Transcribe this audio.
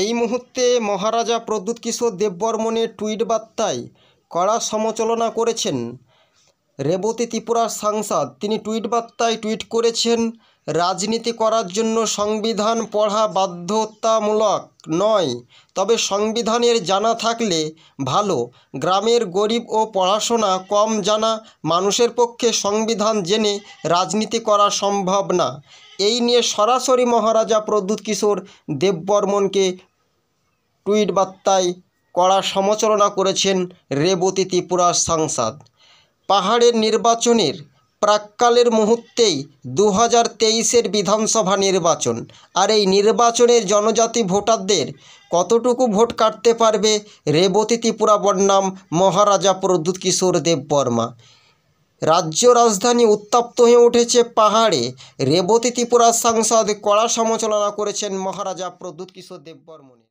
এই মুহূর্তে মহারাজা প্রদ্যুৎ কিশোর দেববর্মনের টুইট বার্তায় কড়া সমালোচনা করেছেন রেবতী ত্রিপুরার সাংসদ তিনি টুইট বার্তায় টুইট করেছেন রাজনীতি করার জন্য সংবিধান পড়া বাধ্যতামূলক নয় তবে সংবিধানের জানা থাকলে ভালো গ্রামের গরিব ও পড়াশোনা কম জানা মানুষের পক্ষে সংবিধান জেনে রাজনীতি করা সম্ভব না এই নিয়ে সরাসরি মহারাজা প্রদ্যুৎ কিশোর দেববর্মনকে টুইট বার্তায় কড়া সমালোচনা করেছেন রেবতী ত্রিপুরার সাংসদ পাহাড়ের নির্বাচনের প্রাককালের মুহূর্তেই দু হাজার তেইশের বিধানসভা নির্বাচন আর এই নির্বাচনের জনজাতি ভোটারদের কতটুকু ভোট কাটতে পারবে রেবতী ত্রিপুরা বন্যাম মহারাজা প্রদ্যুৎ কিশোর দেববর্মা রাজ্য রাজধানী উত্তপ্ত হয়ে উঠেছে পাহাড়ে রেবতী ত্রিপুরার সাংসদ কড়া সমালোচনা করেছেন মহারাজা প্রদ্যুৎ কিশোর দেববর্মণি